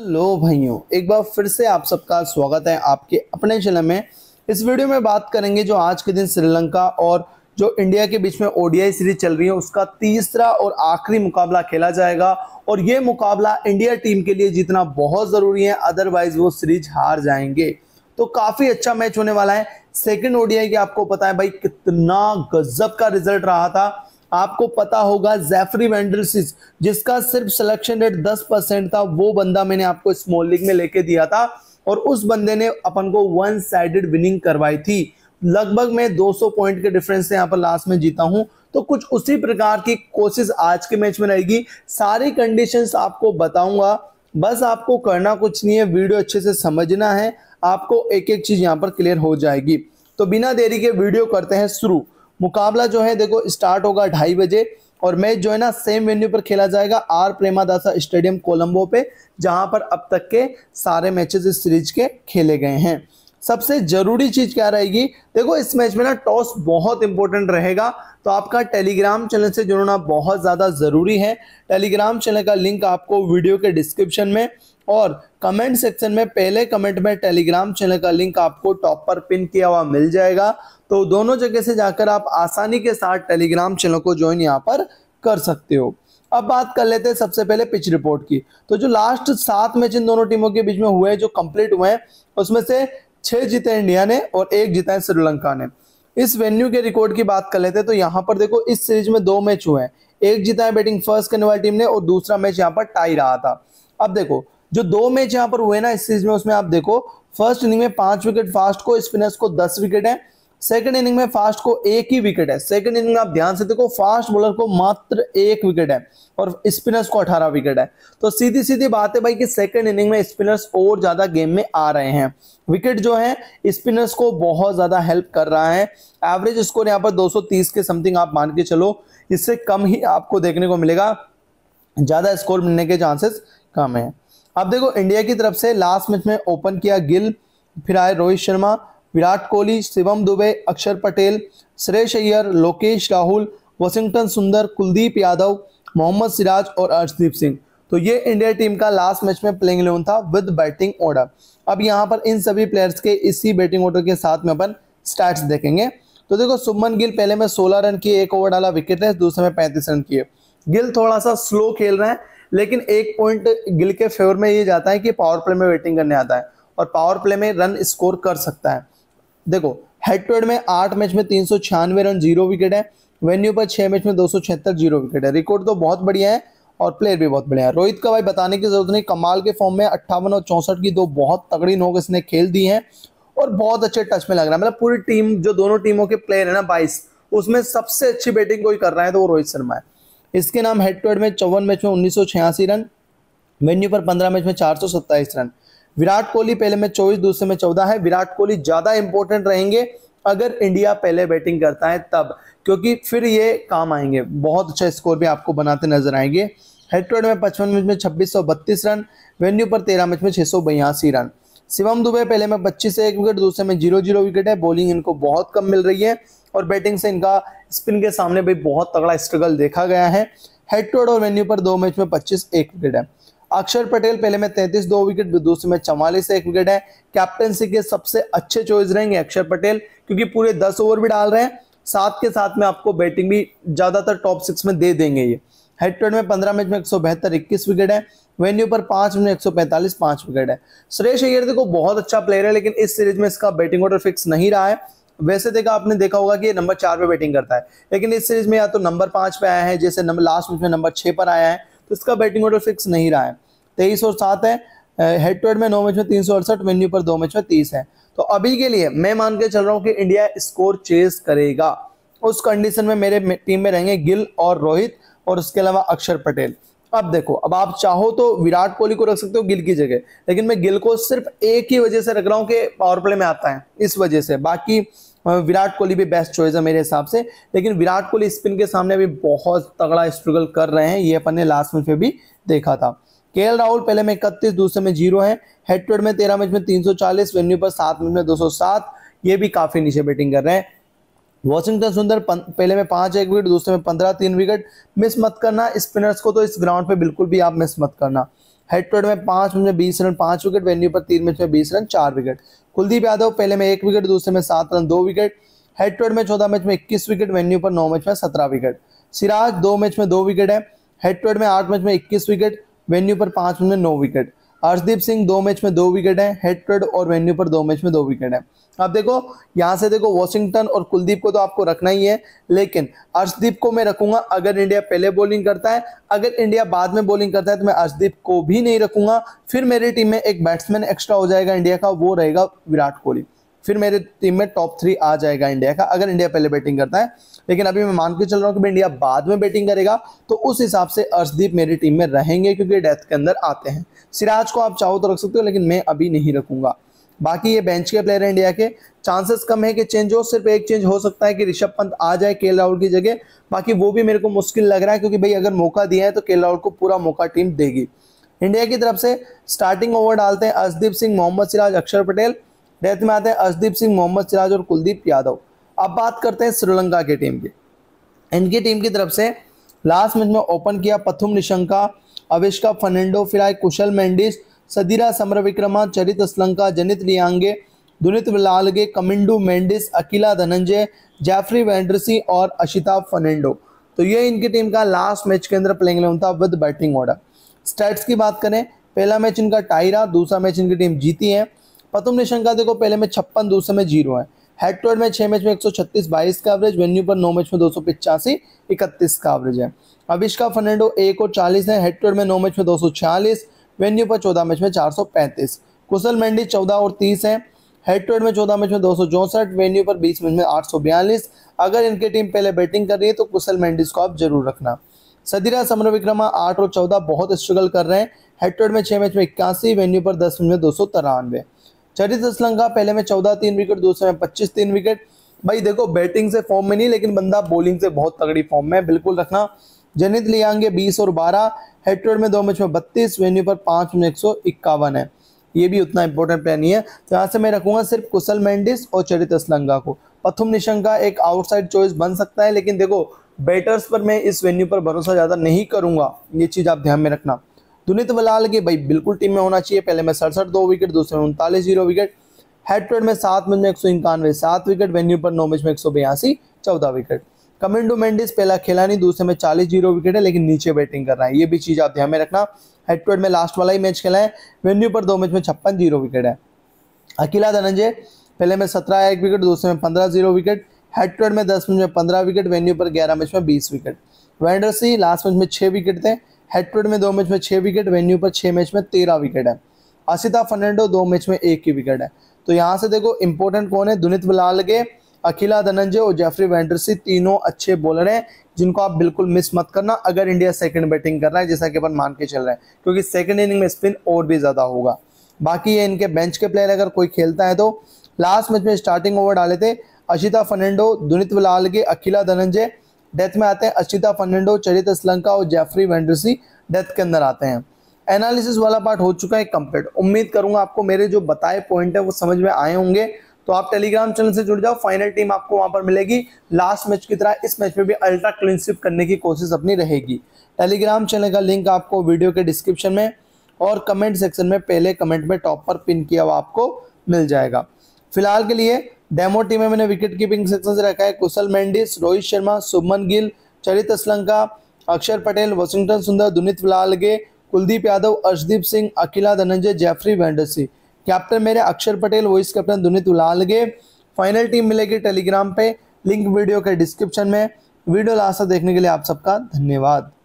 hello भाइयों एक बार फिर से आप सबका स्वागत है आपके अपने चैनल में इस वीडियो में बात करेंगे जो आज के दिन श्रीलंका और जो इंडिया के बीच में ओडीआई सीरीज चल रही है उसका तीसरा और आखिरी मुकाबला खेला जाएगा और ये मुकाबला इंडिया टीम के लिए जीतना बहुत ज़रूरी है अदरवाइज वो सीरीज हार जाएंगे तो काफ़ी अच्छा मैच होने वाला है सेकेंड ओडीआई के आपको पता है भाई कितना गजब का रिजल्ट रहा था आपको पता होगा जैफरी वेंडरसिस जिसका सिर्फ सिलेक्शन रेट 10 परसेंट था वो बंदा मैंने आपको स्मॉल लीग में लेके दिया था और उस बंदे ने अपन को वन साइडेड विनिंग करवाई थी लगभग मैं 200 पॉइंट के डिफरेंस से यहाँ पर लास्ट में जीता हूँ तो कुछ उसी प्रकार की कोशिश आज के मैच में रहेगी सारी कंडीशन आपको बताऊंगा बस आपको करना कुछ नहीं है वीडियो अच्छे से समझना है आपको एक एक चीज़ यहाँ पर क्लियर हो जाएगी तो बिना देरी के वीडियो करते हैं शुरू मुकाबला जो है देखो स्टार्ट होगा ढाई बजे और मैच जो है ना सेम वेन्यू पर खेला जाएगा आर प्रेमादासा स्टेडियम कोलंबो पे जहां पर अब तक के सारे मैचेस इस सीरीज के खेले गए हैं सबसे जरूरी चीज क्या रहेगी देखो इस मैच में ना टॉस बहुत इंपॉर्टेंट रहेगा तो आपका टेलीग्राम चैनल से जुड़ना बहुत ज़्यादा ज़रूरी है टेलीग्राम चैनल का लिंक आपको वीडियो के डिस्क्रिप्शन में और कमेंट सेक्शन में पहले कमेंट में टेलीग्राम चैनल का लिंक आपको टॉप पर पिन किया हुआ मिल जाएगा तो दोनों जगह से जाकर आप आसानी के साथ टेलीग्राम चैनल को ज्वाइन यहाँ पर कर सकते हो अब बात कर लेते हैं सबसे पहले पिच रिपोर्ट की तो जो लास्ट सात मैच इन दोनों टीमों के बीच में हुए जो कंप्लीट हुए हैं उसमें से छह जीते इंडिया ने और एक जीता है श्रीलंका ने इस वेन्यू के रिकॉर्ड की बात कर लेते हैं तो यहाँ पर देखो इस सीरीज में दो मैच हुए हैं एक जीता है बैटिंग फर्स्ट करने वाली टीम ने और दूसरा मैच यहाँ पर टाई रहा था अब देखो जो दो मैच यहाँ पर हुए ना इस सीरीज में उसमें आप देखो फर्स्ट इनिंग में पांच विकेट फास्ट को स्पिनर्स को दस विकेट है सेकंड इनिंग में फास्ट को एक ही विकेट है सेकंड इनिंग में आप ध्यान से देखो फास्ट बॉलर को मात्र एक विकेट है और स्पिनर्स को अठारह विकेट है तो सीधी सीधी बात है भाई कि सेकंड इनिंग में स्पिनर्स और ज़्यादा गेम में आ रहे हैं विकेट जो है स्पिनर्स को बहुत ज़्यादा हेल्प कर रहा है एवरेज स्कोर यहाँ पर दो के समथिंग आप मान के चलो इससे कम ही आपको देखने को मिलेगा ज़्यादा स्कोर मिलने के चांसेस कम है अब देखो इंडिया की तरफ से लास्ट मैच में ओपन किया गिल फिर आए रोहित शर्मा विराट कोहली शिवम दुबे अक्षर पटेल सुरेश अय्यर लोकेश राहुल वॉशिंगटन सुंदर कुलदीप यादव मोहम्मद सिराज और अर्शदीप सिंह तो ये इंडिया टीम का लास्ट मैच में प्लेइंग इलेवन था विद बैटिंग ऑर्डर अब यहाँ पर इन सभी प्लेयर्स के इसी बैटिंग ऑर्डर के साथ में अपन स्टैट्स देखेंगे तो देखो सुमन गिल पहले में 16 रन किए एक ओवर डाला विकेट है दूसरे में 35 रन किए गिल थोड़ा सा स्लो खेल रहे हैं लेकिन एक पॉइंट गिल के फेवर में ये जाता है कि पावर प्ले में वेटिंग करने आता है और पावर प्ले में रन स्कोर कर सकता है देखो हेड टू हेड में आठ मैच में तीन सौ छियानवे रन जीरो विकेट है वेन्यू पर छह मैच में दो सौ छिहत्तर जीरो विकेट है रिकॉर्ड तो बहुत बढ़िया है और प्लेयर भी बहुत बढ़िया है रोहित का भाई बताने की जरूरत नहीं कमाल के फॉर्म में अट्ठावन और चौंसठ की दो बहुत तगड़ी नोक इसने खेल दी है और बहुत अच्छे टच में लग रहा है मतलब पूरी टीम जो दोनों टीमों के प्लेयर है ना बाईस उसमें सबसे अच्छी बैटिंग कोई कर रहा है तो वो रोहित शर्मा है इसके नाम हेड टू हेड में चौवन मैच में उन्नीस रन वेन्यू पर पंद्रह मैच में चार रन विराट कोहली पहले में चौबीस दूसरे में चौदह है विराट कोहली ज़्यादा इंपॉर्टेंट रहेंगे अगर इंडिया पहले बैटिंग करता है तब क्योंकि फिर ये काम आएंगे बहुत अच्छा स्कोर भी आपको बनाते नजर आएंगे हेड टू हेड में पचपन मैच में छब्बीस रन वेन्यू पर तेरह मैच में छह रन शिवम दुबे पहले में पच्चीस से एक विकेट दूसरे में जीरो जीरो विकेट है बॉलिंग इनको बहुत कम मिल रही है और बैटिंग से इनका स्पिन के सामने भी बहुत तगड़ा स्ट्रगल देखा गया है हेड टू हेड और वेन्यू पर दो मैच में पच्चीस एक विकेट है अक्षर पटेल पहले में तैंतीस दो विकेट दूसरे में चवालीस एक विकेट है कैप्टनसी के सबसे अच्छे चॉइस रहेंगे अक्षर पटेल क्योंकि पूरे दस ओवर भी डाल रहे हैं साथ के साथ में आपको बैटिंग भी ज़्यादातर टॉप सिक्स में दे देंगे ये हेड टू हेड में पंद्रह मैच में एक सौ इक्कीस विकेट है वेन्यू पर पांच में एक सौ पैंतालीस पांच विकेट है सुरेश अय्यर देखो बहुत अच्छा प्लेयर है लेकिन इस सीरीज में इसका बैटिंग ऑर्डर फिक्स नहीं रहा है वैसे देखा आपने देखा होगा कि ये नंबर चार पे बैटिंग करता है लेकिन इस सीरीज में या तो नंबर पांच पे आया है जैसे नंबर लास्ट मैच में नंबर छह पर आया है तो इसका बैटिंग ऑर्डर फिक्स नहीं रहा है तेईस और सात है हेड टू हेड में नौ मैच में तीन सौ अड़सठ वेन्यू पर दो मैच में तीस है तो अभी के लिए मैं मान के चल रहा हूँ कि इंडिया स्कोर चेस करेगा उस कंडीशन में मेरे टीम में रहेंगे गिल और रोहित और उसके अलावा अक्षर पटेल अब देखो अब आप चाहो तो विराट कोहली को रख सकते हो गिल की जगह लेकिन मैं गिल को सिर्फ एक ही वजह से रख रहा हूँ कि पावर प्ले में आता है इस वजह से बाकी विराट कोहली भी बेस्ट चॉइस है मेरे हिसाब से लेकिन विराट कोहली स्पिन के सामने भी बहुत तगड़ा स्ट्रगल कर रहे हैं ये अपन ने लास्ट मैच में भी देखा था के राहुल पहले में इकतीस दूसरे में जीरो है हेड टू हेड में तेरह मैच में तीन सौ चालीस वेन्यू पर सात मैच में दो सौ सात ये भी काफी नीचे बैटिंग कर रहे हैं वॉशिंगटन सुंदर पहले में पांच एक विकेट दूसरे में पंद्रह तीन विकेट मिस मत करना स्पिनर्स को तो इस ग्राउंड पे बिल्कुल भी आप मिस मत करना हेड टू हेड में पांच मैच में बीस रन पांच विकेट वेन्यू पर तीन मैच में बीस रन चार विकेट कुलदीप यादव पहले में एक विकेट दूसरे में सात रन दो विकेट हेड टू हेड में चौदह मैच में इक्कीस विकेट वेन्यू पर नौ मैच में सत्रह विकेट सिराज दो मैच में दो विकेट है हेड टू हेड में आठ मैच में इक्कीस विकेट वेन्यू पर पांच मैच में नौ विकेट अर्शदीप सिंह दो मैच में दो विकेट हैं हेटरेड और वेन्यू पर दो मैच में दो विकेट हैं आप देखो यहाँ से देखो वॉशिंगटन और कुलदीप को तो आपको रखना ही है लेकिन अर्शदीप को मैं रखूंगा अगर इंडिया पहले बॉलिंग करता है अगर इंडिया बाद में बॉलिंग करता है तो मैं अर्शदीप को भी नहीं रखूंगा फिर मेरी टीम में एक बैट्समैन एक्स्ट्रा हो जाएगा इंडिया का वो रहेगा विराट कोहली फिर मेरे टीम में टॉप थ्री आ जाएगा इंडिया का अगर इंडिया पहले बैटिंग करता है लेकिन अभी मैं मान के चल रहा हूँ कि इंडिया बाद में बैटिंग करेगा तो उस हिसाब से अर्शदीप मेरी टीम में रहेंगे क्योंकि डेथ के अंदर आते हैं सिराज को आप चाहो तो रख सकते हो लेकिन मैं अभी नहीं रखूंगा बाकी ये बेंच के प्लेयर हैं इंडिया के चांसेस कम है कि चेंज हो सिर्फ एक चेंज हो सकता है कि ऋषभ पंत आ जाए के राहुल की जगह बाकी वो भी मेरे को मुश्किल लग रहा है क्योंकि भाई अगर मौका दिया है तो के राहुल को पूरा मौका टीम देगी इंडिया की तरफ से स्टार्टिंग ओवर डालते हैं अर्शदीप सिंह मोहम्मद सिराज अक्षर पटेल डेथ में आते हैं अर्शदीप सिंह मोहम्मद सिराज और कुलदीप यादव अब बात करते हैं श्रीलंका की टीम की इनकी टीम की तरफ से लास्ट मैच में ओपन किया पथुम निशंका अविष्का फर्नैंडो फिलहाल कुशल मैंडिस सदीरा समर विक्रमा चरित असलंका जनित लियांगे दुनित लालगे कमिंडू मैंडिस अकीला धनंजय जैफरी वेंड्रसी और अशिता फर्नेंडो तो ये इनकी टीम का लास्ट मैच के अंदर प्लेइंग इलेवन था विद बैटिंग ऑर्डर स्टैट्स की बात करें पहला मैच इनका टाइरा दूसरा मैच इनकी टीम जीती है पतुम निशंका देखो पहले में छप्पन दूसरे में जीरो है हेड टू हेड में छः मैच में एक सौ छत्तीस बाईस का एवरेज वेन्यू पर नौ मैच में दो सौ पिचासी इकतीस का एवरेज है अविष्का फर्नांडो एक और चालीस है हेड टू हेड में नौ मैच में दो सौ छियालीस वेन्यू पर चौदह मैच में चार सौ पैंतीस कुशल मेंडी चौदह और तीस है हेड टू हेड में चौदह मैच में दो सौ चौसठ वेन्यू पर बीस मैच में आठ सौ बयालीस अगर इनकी टीम पहले बैटिंग कर रही है तो कुशल मेंडिस को आप जरूर रखना सदीरा समर विक्रमा आठ और चौदह बहुत स्ट्रगल कर रहे हैं हेड टू हेड में छः मैच में इक्यासी वेन्यू पर दस मैच में दो सौ तिरानवे चरित श्रीलंका पहले में चौदह तीन विकेट दूसरे में पच्चीस तीन विकेट भाई देखो बैटिंग से फॉर्म में नहीं लेकिन बंदा बॉलिंग से बहुत तगड़ी फॉर्म में बिल्कुल रखना जनित लियांगे बीस और बारह हेटवर्ड में दो मैच में बत्तीस वेन्यू पर पाँच में एक सौ इक्यावन है ये भी उतना इंपॉर्टेंट प्लान ही है तो यहाँ से मैं रखूंगा सिर्फ कुशल मेंडिस और चरित असलंगा को पथुम निशंका एक आउटसाइड चॉइस बन सकता है लेकिन देखो बैटर्स पर मैं इस वेन्यू पर भरोसा ज़्यादा नहीं करूंगा ये चीज़ आप ध्यान में रखना दुनित बलाल के भाई बिल्कुल टीम में होना चाहिए पहले में सड़सठ दो विकेट दूसरे में उनतालीस zero wicket head to head में सात मैच में एक सौ इक्यानवे सात विकेट वेन्यू पर नौ मैच में एक सौ बयासी चौदह विकेट कमेंडो मेंडिस पहला खेला नहीं दूसरे में चालीस जीरो विकेट है लेकिन नीचे बैटिंग कर रहा है ये भी चीज़ आप ध्यान में रखना हेड टू हेड में लास्ट वाला ही मैच खेला है वेन्यू पर दो मैच में छप्पन जीरो विकेट है अकेला धनंजय पहले में सत्रह एक विकेट दूसरे में पंद्रह zero wicket head to head में दस मैच में पंद्रह विकेट वेन्यू पर ग्यारह मैच में बीस विकेट वेंडरसी लास्ट मैच में छह विकेट थे हेटफोर्ड में दो मैच में छः विकेट वेन्यू पर छः मैच में तेरह विकेट है आसिता फर्नांडो दो मैच में एक ही विकेट है तो यहाँ से देखो इंपॉर्टेंट कौन है दुनित बलाल के अखिला धनंजय और जेफरी वेंडरसी तीनों अच्छे बॉलर हैं जिनको आप बिल्कुल मिस मत करना अगर इंडिया सेकंड बैटिंग कर रहा है जैसा कि अपन मान के चल रहे हैं क्योंकि सेकंड इनिंग में स्पिन और भी ज़्यादा होगा बाकी ये इनके बेंच के प्लेयर अगर कोई खेलता है तो लास्ट मैच में स्टार्टिंग ओवर डाले थे अशिता फर्नैंडो दुनित लाल के अखिला धनंजय डेथ में आते हैं अशिता फर्नैंडो चरित असलंका और जेफरी वेंडरसी डेथ के अंदर आते हैं एनालिसिस वाला पार्ट हो चुका है कंप्लीट उम्मीद करूंगा आपको मेरे जो बताए पॉइंट है वो समझ में आए होंगे तो आप टेलीग्राम चैनल से जुड़ जाओ फाइनल टीम आपको वहां पर मिलेगी लास्ट मैच की तरह इस मैच में भी अल्ट्रा क्लीनशिप करने की कोशिश अपनी रहेगी टेलीग्राम चैनल का लिंक आपको वीडियो के डिस्क्रिप्शन में और कमेंट सेक्शन में पहले कमेंट में टॉप पर पिन किया हुआ आपको मिल जाएगा फिलहाल के लिए डेमो टीम में मैंने विकेट कीपिंग सेक्शन से रखा है कुशल मेंडिस रोहित शर्मा सुमन गिल चरित असलंका अक्षर पटेल वॉशिंगटन सुंदर दुनित लालगे कुलदीप यादव अर्शदीप सिंह अखिला धनंजय जेफरी वेंडरसी कैप्टन मेरे Akshar Patel vice captain Dunith Wellalage final team मिलेगी टेलीग्राम पे लिंक वीडियो के डिस्क्रिप्शन में वीडियो लास्ट तक देखने के लिए आप सबका धन्यवाद